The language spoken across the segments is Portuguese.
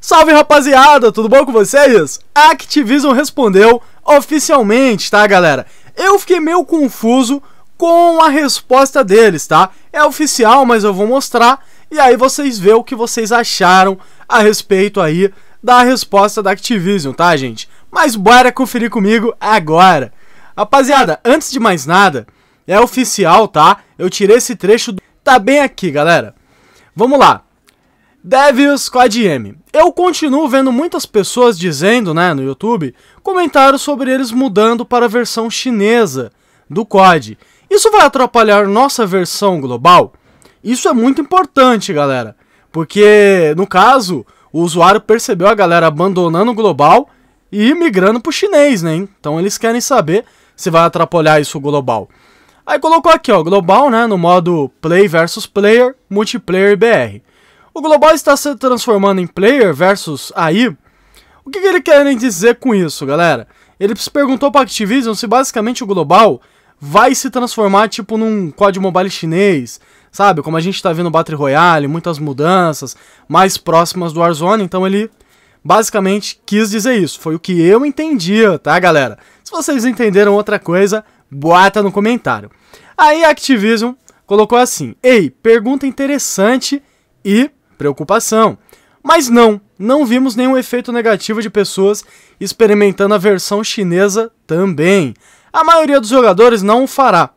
Salve rapaziada, tudo bom com vocês? A Activision respondeu oficialmente, tá galera? Eu fiquei meio confuso com a resposta deles, tá? É oficial, mas eu vou mostrar e aí vocês vê o que vocês acharam a respeito aí da resposta da Activision, tá, gente? Mas bora conferir comigo agora. Rapaziada, antes de mais nada, é oficial, tá? Eu tirei esse trecho, do... tá bem aqui, galera. Vamos lá. Devils com M. Eu continuo vendo muitas pessoas dizendo, né, no YouTube, comentários sobre eles mudando para a versão chinesa do COD. Isso vai atrapalhar nossa versão global? Isso é muito importante, galera, porque no caso, o usuário percebeu a galera abandonando o global e migrando para o chinês, né? Então eles querem saber se vai atrapalhar isso global. Aí colocou aqui, ó, global, né, no modo play versus player, multiplayer e BR o global está se transformando em player versus AI. O que, que ele quer dizer com isso, galera? Ele se perguntou para a Activision se basicamente o global vai se transformar tipo num código mobile chinês, sabe? Como a gente está vendo Battle Royale, muitas mudanças mais próximas do Warzone, então ele basicamente quis dizer isso. Foi o que eu entendi, tá, galera? Se vocês entenderam outra coisa, bota no comentário. Aí a Activision colocou assim: "Ei, pergunta interessante e preocupação. Mas não, não vimos nenhum efeito negativo de pessoas experimentando a versão chinesa também. A maioria dos jogadores não o fará,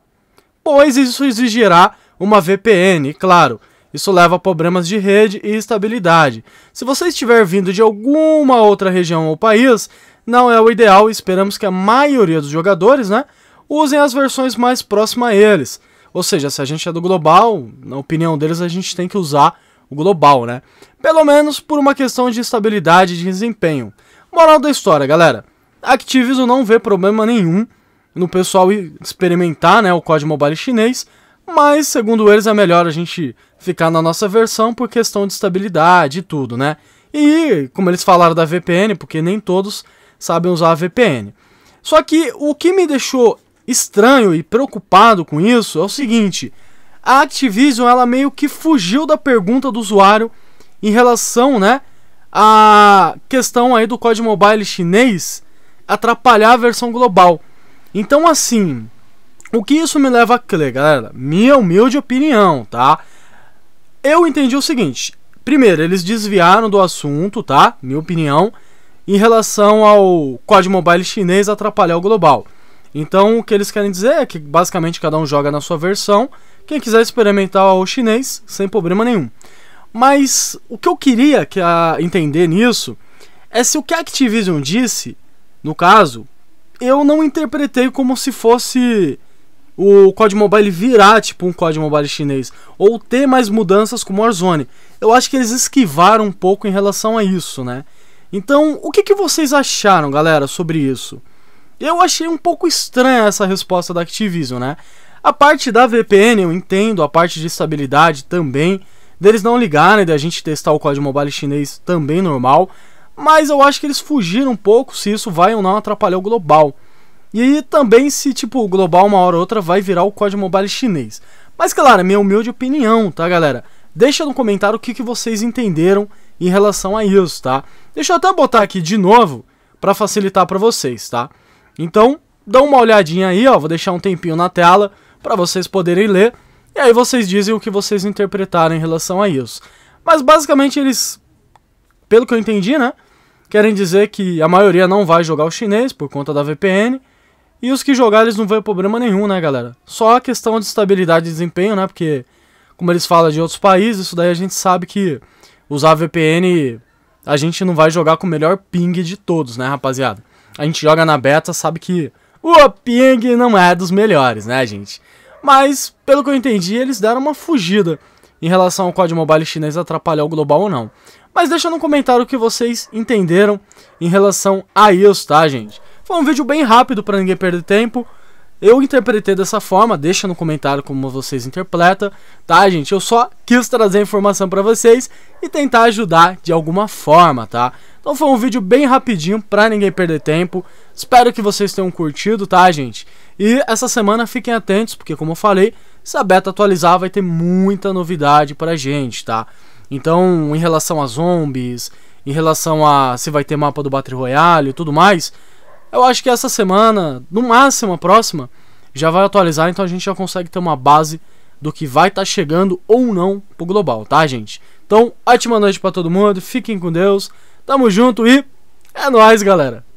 pois isso exigirá uma VPN, claro. Isso leva a problemas de rede e estabilidade. Se você estiver vindo de alguma outra região ou país, não é o ideal esperamos que a maioria dos jogadores né, usem as versões mais próximas a eles. Ou seja, se a gente é do global, na opinião deles, a gente tem que usar global, né? Pelo menos por uma questão de estabilidade de desempenho. Moral da história, galera. A Activision não vê problema nenhum no pessoal experimentar né, o código mobile chinês, mas segundo eles é melhor a gente ficar na nossa versão por questão de estabilidade e tudo, né? E como eles falaram da VPN, porque nem todos sabem usar a VPN. Só que o que me deixou estranho e preocupado com isso é o seguinte: a Activision ela meio que fugiu da pergunta do usuário em relação, né, à questão aí do código mobile chinês atrapalhar a versão global. Então assim, o que isso me leva a crer, galera? Minha humilde opinião, tá? Eu entendi o seguinte: primeiro, eles desviaram do assunto, tá? Minha opinião, em relação ao código mobile chinês atrapalhar o global. Então o que eles querem dizer é que basicamente cada um joga na sua versão. Quem quiser experimentar o chinês, sem problema nenhum. Mas o que eu queria que a entender nisso é se o que a Activision disse, no caso, eu não interpretei como se fosse o COD Mobile virar tipo um COD Mobile chinês ou ter mais mudanças como Warzone. Eu acho que eles esquivaram um pouco em relação a isso, né? Então, o que, que vocês acharam, galera, sobre isso? Eu achei um pouco estranha essa resposta da Activision, né? A parte da VPN eu entendo, a parte de estabilidade também, deles não ligarem, da gente testar o código mobile chinês também normal, mas eu acho que eles fugiram um pouco se isso vai ou não atrapalhar o global. E também se, tipo, o global uma hora ou outra vai virar o código mobile chinês. Mas, claro, é minha humilde opinião, tá, galera? Deixa no comentário o que, que vocês entenderam em relação a isso, tá? Deixa eu até botar aqui de novo para facilitar para vocês, tá? Então, dá uma olhadinha aí, ó, vou deixar um tempinho na tela para vocês poderem ler. E aí vocês dizem o que vocês interpretaram em relação a isso. Mas basicamente eles, pelo que eu entendi, né, querem dizer que a maioria não vai jogar o chinês por conta da VPN. E os que jogar eles não vão problema nenhum, né, galera? Só a questão de estabilidade e desempenho, né? Porque, como eles falam de outros países, isso daí a gente sabe que usar VPN a gente não vai jogar com o melhor ping de todos, né, rapaziada? a gente joga na beta sabe que o ping não é dos melhores, né, gente? Mas, pelo que eu entendi, eles deram uma fugida em relação ao código mobile chinês atrapalhar o global ou não. Mas deixa no comentário o que vocês entenderam em relação a isso, tá, gente? Foi um vídeo bem rápido para ninguém perder tempo. Eu interpretei dessa forma, deixa no comentário como vocês interpretam, tá, gente? Eu só quis trazer informação para vocês e tentar ajudar de alguma forma, tá? Então foi um vídeo bem rapidinho para ninguém perder tempo. Espero que vocês tenham curtido, tá, gente? E essa semana fiquem atentos, porque como eu falei, se a beta atualizar vai ter muita novidade pra gente, tá? Então, em relação a zombies, em relação a se vai ter mapa do Battle Royale e tudo mais, eu acho que essa semana, no máximo a próxima, já vai atualizar, então a gente já consegue ter uma base do que vai estar tá chegando ou não pro global, tá, gente? Então, ótima noite para todo mundo, fiquem com Deus, tamo junto e é nóis, galera!